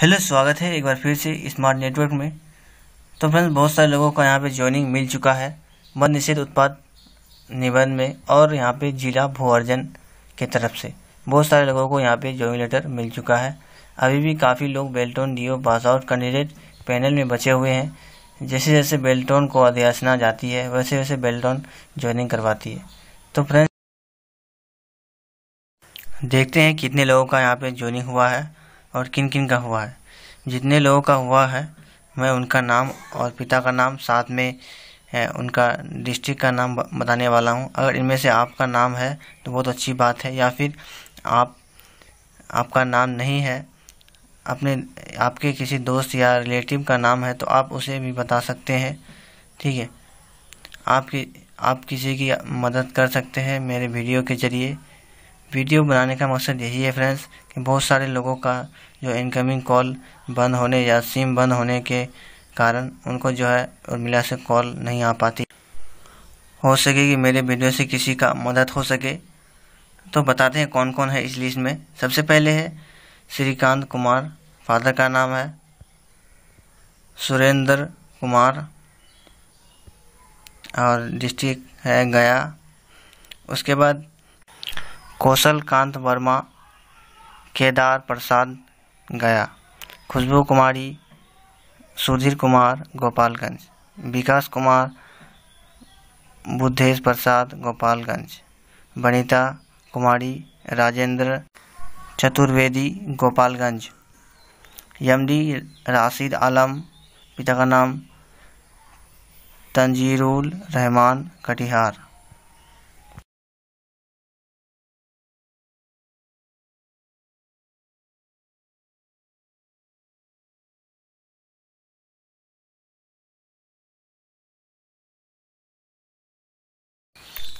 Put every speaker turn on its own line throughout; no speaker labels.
hello स्वागत है एक बार फिर से स्मार्ट नेटवर्क में तो फ्रेंड्स बहुत सारे लोगों का यहाँ पे ज्वाइनिंग मिल चुका है वन निषेध उत्पाद निबंध में और यहाँ पे जिला भूअर्जन के तरफ से बहुत सारे लोगों को यहाँ पे ज्वाइनिंग लेटर मिल चुका है अभी भी काफ़ी लोग Beltron DO pass out candidate panel में बचे हुए हैं जैसे जैसे बेल्टोन को अध्यासना जाती है वैसे वैसे बेल्टोन ज्वाइनिंग करवाती है तो फ्रेंड्स देखते हैं कितने लोगों का यहाँ पे ज्वाइनिंग हुआ है और किन किन का हुआ है जितने लोगों का हुआ है मैं उनका नाम और पिता का नाम साथ में उनका डिस्ट्रिक्ट का नाम बताने वाला हूँ अगर इनमें से आपका नाम है तो बहुत अच्छी बात है या फिर आप आपका नाम नहीं है अपने आपके किसी दोस्त या रिलेटिव का नाम है तो आप उसे भी बता सकते हैं ठीक है आपकी आप किसी की मदद कर सकते हैं मेरे वीडियो के ज़रिए वीडियो बनाने का मकसद यही है फ्रेंड्स कि बहुत सारे लोगों का जो इनकमिंग कॉल बंद होने या सिम बंद होने के कारण उनको जो है उर्मिला से कॉल नहीं आ पाती हो सके कि मेरे वीडियो से किसी का मदद हो सके तो बताते हैं कौन कौन है इस लिस्ट में सबसे पहले है श्रीकांत कुमार फादर का नाम है सुरेंद्र कुमार और डिस्ट्रिक्ट है गया उसके बाद कौशल कांत वर्मा केदार प्रसाद गया खुशबू कुमारी सुधीर कुमार गोपालगंज विकास कुमार बुद्धेश प्रसाद गोपालगंज वनिता कुमारी राजेंद्र चतुर्वेदी गोपालगंज यमडी राशिद आलम पिता का नाम तंजीरुल रहमान कटिहार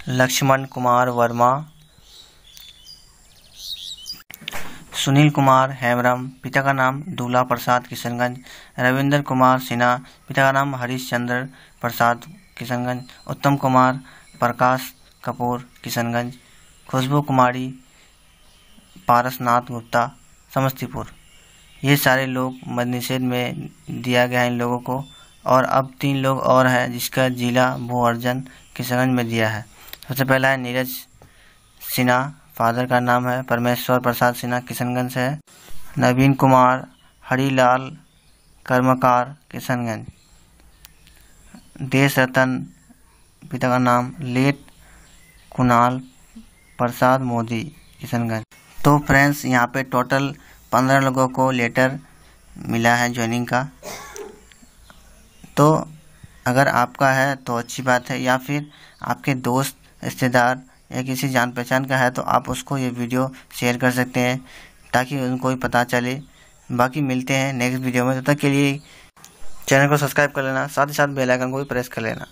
लक्ष्मण कुमार वर्मा सुनील कुमार हेमराम पिता का नाम दूल्हा प्रसाद किशनगंज रविंद्र कुमार सिन्हा पिता का नाम हरीश चंद्र प्रसाद किशनगंज उत्तम कुमार प्रकाश कपूर किशनगंज खुशबू कुमारी पारसनाथ गुप्ता समस्तीपुर ये सारे लोग मद निषेध में दिया गया है इन लोगों को और अब तीन लोग और हैं जिसका जिला भू अर्जन किशनगंज में दिया है सबसे पहला है नीरज सिन्हा फादर का नाम है परमेश्वर प्रसाद सिन्हा किशनगंज से है नवीन कुमार हरीलाल कर्मकार किशनगंज देश रतन पिता का नाम लेट कुणाल प्रसाद मोदी किशनगंज तो फ्रेंड्स यहाँ पे टोटल पंद्रह लोगों को लेटर मिला है ज्वाइनिंग का तो अगर आपका है तो अच्छी बात है या फिर आपके दोस्त रिश्तेदार या किसी जान पहचान का है तो आप उसको ये वीडियो शेयर कर सकते हैं ताकि उनको भी पता चले बाकी मिलते हैं नेक्स्ट वीडियो में तब तो तक के लिए चैनल को सब्सक्राइब कर लेना साथ ही साथ बेल आइकन को भी प्रेस कर लेना